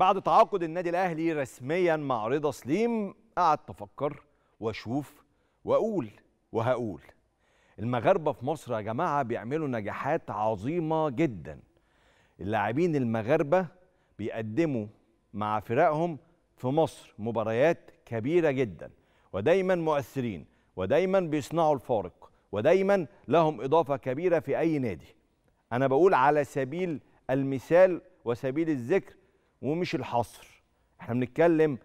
بعد تعاقد النادي الاهلي رسميا مع رضا سليم قعدت افكر واشوف واقول وهقول المغاربه في مصر يا جماعه بيعملوا نجاحات عظيمه جدا اللاعبين المغاربه بيقدموا مع فرقهم في مصر مباريات كبيره جدا ودايما مؤثرين ودايما بيصنعوا الفارق ودايما لهم اضافه كبيره في اي نادي انا بقول على سبيل المثال وسبيل الذكر ومش الحصر احنا بنتكلم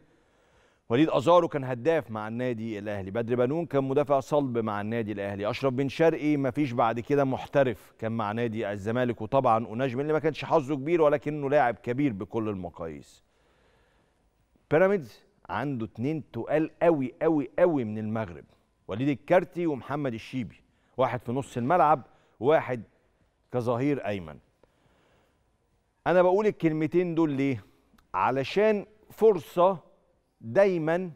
وليد ازارو كان هداف مع النادي الاهلي بدر بنون كان مدافع صلب مع النادي الاهلي اشرف بن شرقي ما فيش بعد كده محترف كان مع نادي الزمالك وطبعا ونجم اللي ما كانش حظه كبير ولكنه لاعب كبير بكل المقاييس بيراميدز عنده اتنين تقال قوي قوي قوي من المغرب وليد الكارتي ومحمد الشيبي واحد في نص الملعب واحد كظهير ايمن انا بقول الكلمتين دول ليه علشان فرصه دايما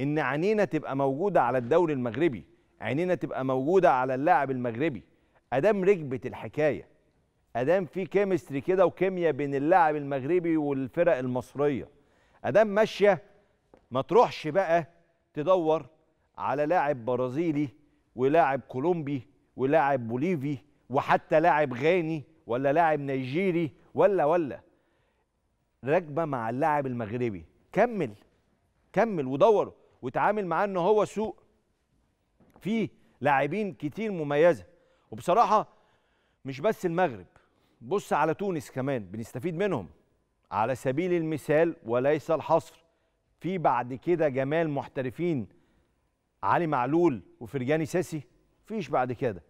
ان عينينا تبقى موجوده على الدوري المغربي عينينا تبقى موجوده على اللاعب المغربي ادام ركبت الحكايه ادام في كيمستري كده وكيمياء بين اللاعب المغربي والفرق المصريه ادام ماشيه ما تروحش بقى تدور على لاعب برازيلي ولاعب كولومبي ولاعب بوليفي وحتى لاعب غاني ولا لاعب نيجيري ولا ولا راكبه مع اللاعب المغربي كمل كمل ودوره وتعامل معاه ان هو سوق فيه لاعبين كتير مميزه وبصراحه مش بس المغرب بص على تونس كمان بنستفيد منهم على سبيل المثال وليس الحصر في بعد كده جمال محترفين علي معلول وفرجاني ساسي فيش بعد كده